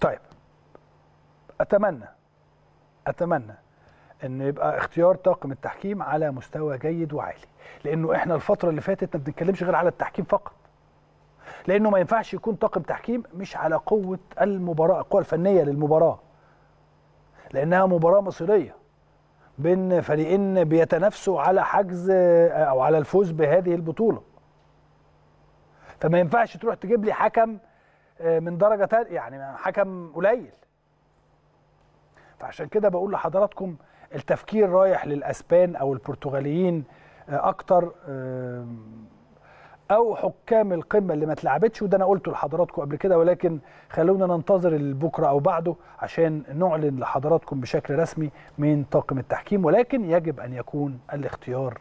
طيب اتمنى اتمنى ان يبقى اختيار طاقم التحكيم على مستوى جيد وعالي لانه احنا الفتره اللي فاتت ما بنتكلمش غير على التحكيم فقط لانه ما ينفعش يكون طاقم تحكيم مش على قوه المباراه القوه الفنيه للمباراه لانها مباراه مصيريه بين فريقين بيتنافسوا على حجز او على الفوز بهذه البطوله فما ينفعش تروح تجيب لي حكم آه، من درجه تانية يعني حكم قليل فعشان كده بقول لحضراتكم التفكير رايح للاسبان او البرتغاليين آه، اكتر او حكام القمه اللي ما اتلعبتش وده انا قلته لحضراتكم قبل كده ولكن خلونا ننتظر بكره او بعده عشان نعلن لحضراتكم بشكل رسمي من طاقم التحكيم ولكن يجب ان يكون الاختيار